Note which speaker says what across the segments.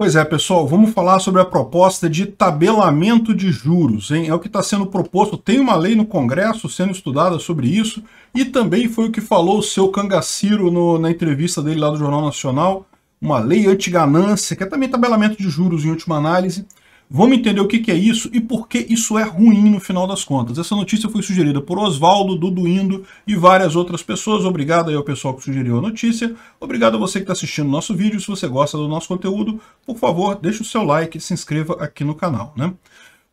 Speaker 1: Pois é, pessoal, vamos falar sobre a proposta de tabelamento de juros. Hein? É o que está sendo proposto. Tem uma lei no Congresso sendo estudada sobre isso e também foi o que falou o seu Cangaciro no, na entrevista dele lá do Jornal Nacional. Uma lei antiganância, que é também tabelamento de juros em última análise. Vamos entender o que é isso e por que isso é ruim no final das contas. Essa notícia foi sugerida por Oswaldo, Duduindo e várias outras pessoas. Obrigado aí ao pessoal que sugeriu a notícia. Obrigado a você que está assistindo o nosso vídeo. Se você gosta do nosso conteúdo, por favor, deixe o seu like e se inscreva aqui no canal. Né?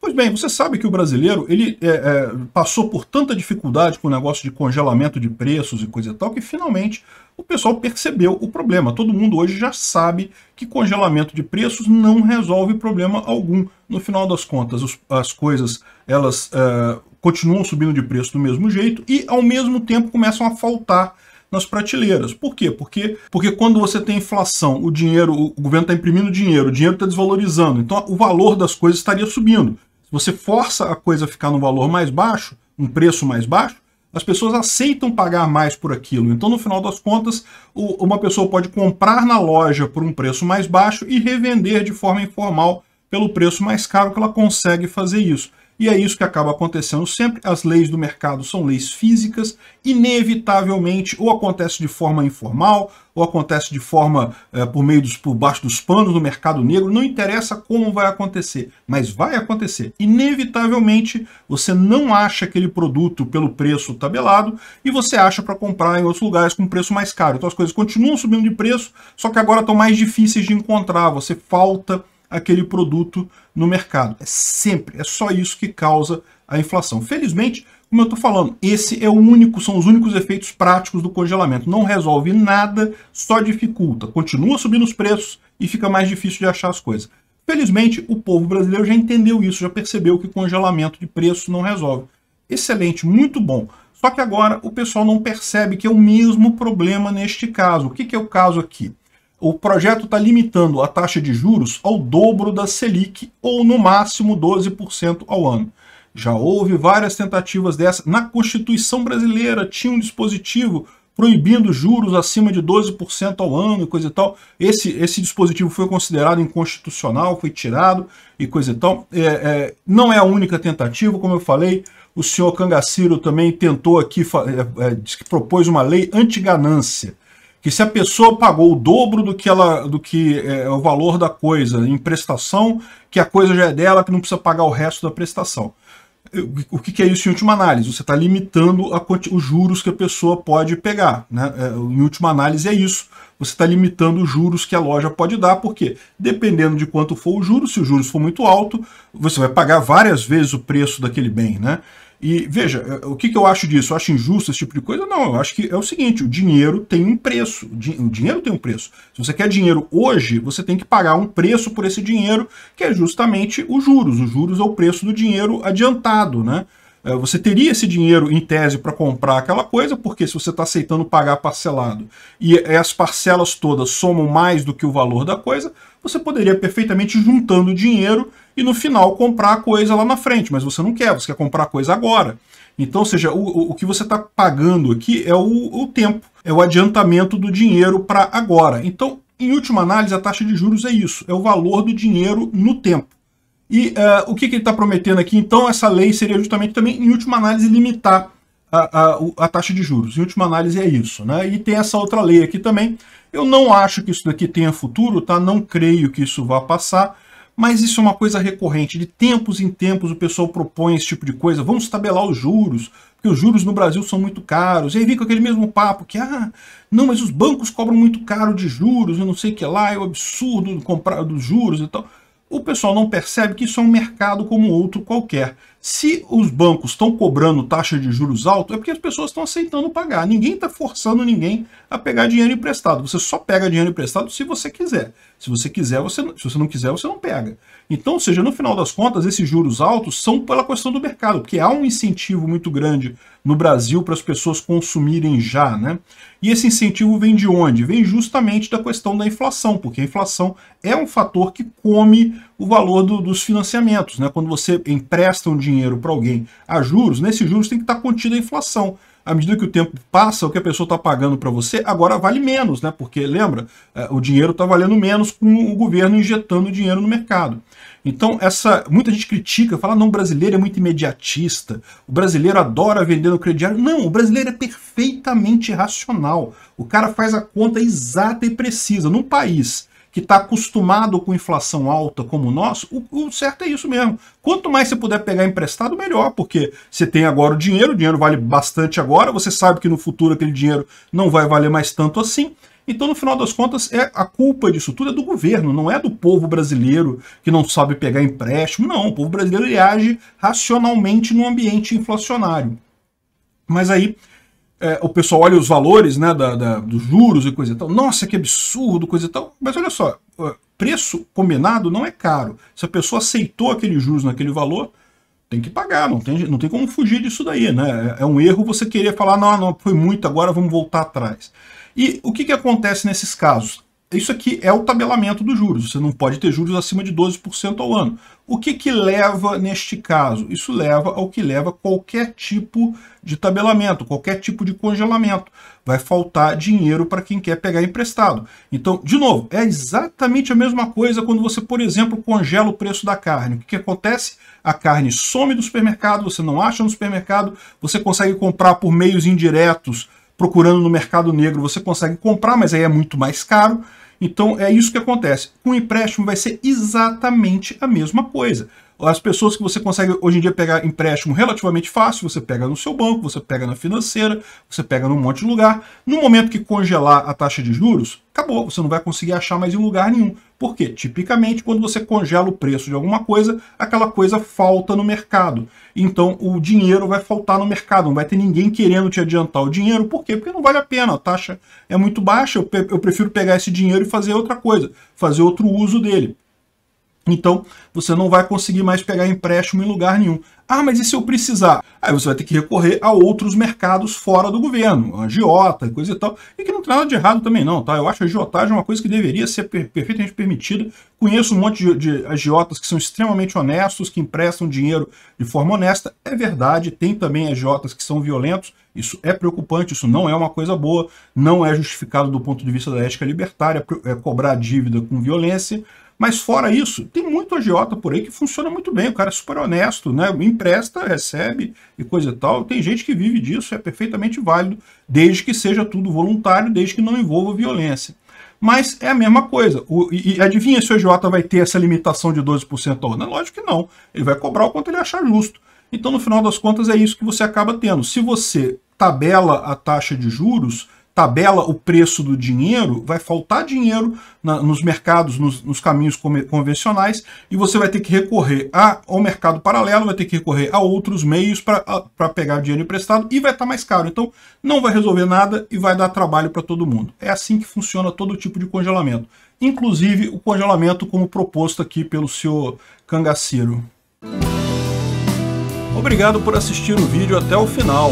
Speaker 1: Pois bem, você sabe que o brasileiro ele é, é, passou por tanta dificuldade com o negócio de congelamento de preços e coisa e tal, que finalmente o pessoal percebeu o problema. Todo mundo hoje já sabe que congelamento de preços não resolve problema algum. No final das contas, os, as coisas elas é, continuam subindo de preço do mesmo jeito e ao mesmo tempo começam a faltar nas prateleiras. Por quê? Porque, porque quando você tem inflação, o dinheiro, o governo está imprimindo dinheiro, o dinheiro está desvalorizando, então o valor das coisas estaria subindo você força a coisa a ficar no valor mais baixo, um preço mais baixo, as pessoas aceitam pagar mais por aquilo. Então, no final das contas, uma pessoa pode comprar na loja por um preço mais baixo e revender de forma informal pelo preço mais caro que ela consegue fazer isso. E é isso que acaba acontecendo sempre. As leis do mercado são leis físicas, inevitavelmente, ou acontece de forma informal, ou acontece de forma é, por meio dos por baixo dos panos do mercado negro, não interessa como vai acontecer, mas vai acontecer. Inevitavelmente, você não acha aquele produto pelo preço tabelado e você acha para comprar em outros lugares com preço mais caro. Então as coisas continuam subindo de preço, só que agora estão mais difíceis de encontrar, você falta aquele produto no mercado. É sempre, é só isso que causa a inflação. Felizmente, como eu estou falando, esse é o único, são os únicos efeitos práticos do congelamento. Não resolve nada, só dificulta. Continua subindo os preços e fica mais difícil de achar as coisas. Felizmente, o povo brasileiro já entendeu isso, já percebeu que congelamento de preços não resolve. Excelente, muito bom. Só que agora o pessoal não percebe que é o mesmo problema neste caso. O que, que é o caso aqui? o projeto está limitando a taxa de juros ao dobro da Selic, ou no máximo 12% ao ano. Já houve várias tentativas dessa. Na Constituição brasileira tinha um dispositivo proibindo juros acima de 12% ao ano e coisa e tal. Esse, esse dispositivo foi considerado inconstitucional, foi tirado e coisa e tal. É, é, não é a única tentativa, como eu falei, o senhor Cangaciro também tentou aqui, é, é propôs uma lei anti-ganância que se a pessoa pagou o dobro do que ela do que é, é o valor da coisa em prestação, que a coisa já é dela, que não precisa pagar o resto da prestação. O que, é isso em última análise? Você está limitando a, os juros que a pessoa pode pegar. Né? É, em última análise é isso. Você está limitando os juros que a loja pode dar, porque dependendo de quanto for o juro, se o juros for muito alto, você vai pagar várias vezes o preço daquele bem. Né? E veja, é, o que, que eu acho disso? Eu acho injusto esse tipo de coisa? Não, eu acho que é o seguinte: o dinheiro tem um preço. O dinheiro tem um preço. Se você quer dinheiro hoje, você tem que pagar um preço por esse dinheiro, que é justamente os juros. Os juros é o preço do dinheiro adiantado, né? É, você teria esse dinheiro em tese para comprar aquela coisa, porque se você está aceitando pagar parcelado e as parcelas todas somam mais do que o valor da coisa, você poderia perfeitamente juntando dinheiro e no final comprar a coisa lá na frente, mas você não quer, você quer comprar a coisa agora. Então, ou seja, o, o que você está pagando aqui é o, o tempo, é o adiantamento do dinheiro para agora. Então, em última análise, a taxa de juros é isso, é o valor do dinheiro no tempo. E uh, o que, que ele está prometendo aqui? Então, essa lei seria justamente também, em última análise, limitar a, a, a, taxa de juros. Em última análise, é isso. Né? E tem essa outra lei aqui também. Eu não acho que isso daqui tenha futuro, tá? não creio que isso vá passar. Mas isso é uma coisa recorrente. De tempos em tempos o pessoal propõe esse tipo de coisa. Vamos tabelar os juros, porque os juros no Brasil são muito caros. E aí vem com aquele mesmo papo que, ah, não, mas os bancos cobram muito caro de juros, eu não sei o que lá, é o um absurdo comprar dos juros e tal. O pessoal não percebe que isso é um mercado como outro qualquer. Se os bancos estão cobrando taxa de juros alto, é porque as pessoas estão aceitando pagar. Ninguém está forçando ninguém a pegar dinheiro emprestado. Você só pega dinheiro emprestado se você quiser. Se você quiser, você não, se você não quiser, você não pega. Então, seja, no final das contas, esses juros altos são pela questão do mercado, porque há um incentivo muito grande no Brasil para as pessoas consumirem já, né? E esse incentivo vem de onde? Vem justamente da questão da inflação, porque a inflação é um fator que come o valor do, dos financiamentos, né? Quando você empresta um dinheiro dinheiro para alguém a juros, nesses juros tem que estar tá contida a inflação. À medida que o tempo passa, o que a pessoa está pagando para você agora vale menos, né? Porque, lembra, é, o dinheiro está valendo menos com o governo injetando dinheiro no mercado. Então, essa muita gente critica, fala, não, o brasileiro é muito imediatista, o brasileiro adora vender no crediário. Não, o brasileiro é perfeitamente racional. O cara faz a conta exata e precisa. Num país que está acostumado com inflação alta como nós, o, o, certo é isso mesmo. Quanto mais você puder pegar emprestado, melhor, porque você tem agora o dinheiro, o dinheiro vale bastante agora, você sabe que no futuro aquele dinheiro não vai valer mais tanto assim. Então, no final das contas, é a culpa disso tudo é do governo, não é do povo brasileiro que não sabe pegar empréstimo. Não, o povo brasileiro ele age racionalmente num ambiente inflacionário. Mas aí é, o pessoal olha os valores né, da, da, dos juros e coisa e tal. Nossa, que absurdo, coisa e tal. Mas olha só, preço combinado não é caro. Se a pessoa aceitou aquele juros naquele valor, tem que pagar, não tem, não tem como fugir disso daí. Né? É, é um erro você querer falar, não, não, foi muito, agora vamos voltar atrás. E o que, que acontece nesses casos? isso aqui é o tabelamento dos juros. Você não pode ter juros acima de 12% ao ano. O que, que leva neste caso? Isso leva ao que leva qualquer tipo de tabelamento, qualquer tipo de congelamento. Vai faltar dinheiro para quem quer pegar emprestado. Então, de novo, é exatamente a mesma coisa quando você, por exemplo, congela o preço da carne. O que, que acontece? A carne some do supermercado, você não acha no supermercado, você consegue comprar por meios indiretos procurando no mercado negro, você consegue comprar, mas aí é muito mais caro. Então é isso que acontece. Com o empréstimo vai ser exatamente a mesma coisa as pessoas que você consegue hoje em dia pegar empréstimo relativamente fácil, você pega no seu banco, você pega na financeira, você pega num monte de lugar. No momento que congelar a taxa de juros, acabou, você não vai conseguir achar mais em lugar nenhum. Porque, tipicamente, quando você congela o preço de alguma coisa, aquela coisa falta no mercado. Então, o dinheiro vai faltar no mercado, não vai ter ninguém querendo te adiantar o dinheiro. Por quê? Porque não vale a pena, a taxa é muito baixa, eu prefiro pegar esse dinheiro e fazer outra coisa, fazer outro uso dele. Então, você não vai conseguir mais pegar empréstimo em lugar nenhum. Ah, mas e se eu precisar? Aí você vai ter que recorrer a outros mercados fora do governo, agiota, coisa e tal, e que não tem nada de errado também não, tá? Eu acho a agiotagem uma coisa que deveria ser perfeitamente permitida. Conheço um monte de, de agiotas que são extremamente honestos, que emprestam dinheiro de forma honesta. É verdade, tem também agiotas que são violentos, isso é preocupante, isso não é uma coisa boa, não é justificado do ponto de vista da ética libertária, é cobrar dívida com violência, mas fora isso, tem muito agiota por aí que funciona muito bem, o cara é super honesto, né? empresta, recebe e coisa e tal. Tem gente que vive disso, é perfeitamente válido, desde que seja tudo voluntário, desde que não envolva violência. Mas é a mesma coisa. O, e, e, adivinha se o agiota vai ter essa limitação de 12% ao ano? Lógico que não. Ele vai cobrar o quanto ele achar justo. Então, no final das contas, é isso que você acaba tendo. Se você tabela a taxa de juros, tabela o preço do dinheiro, vai faltar dinheiro na, nos mercados, nos, nos caminhos convencionais, e você vai ter que recorrer a, ao mercado paralelo, vai ter que recorrer a outros meios para pegar dinheiro emprestado e vai estar tá mais caro. Então, não vai resolver nada e vai dar trabalho para todo mundo. É assim que funciona todo tipo de congelamento, inclusive o congelamento como proposto aqui pelo senhor cangaceiro. Obrigado por assistir o vídeo até o final.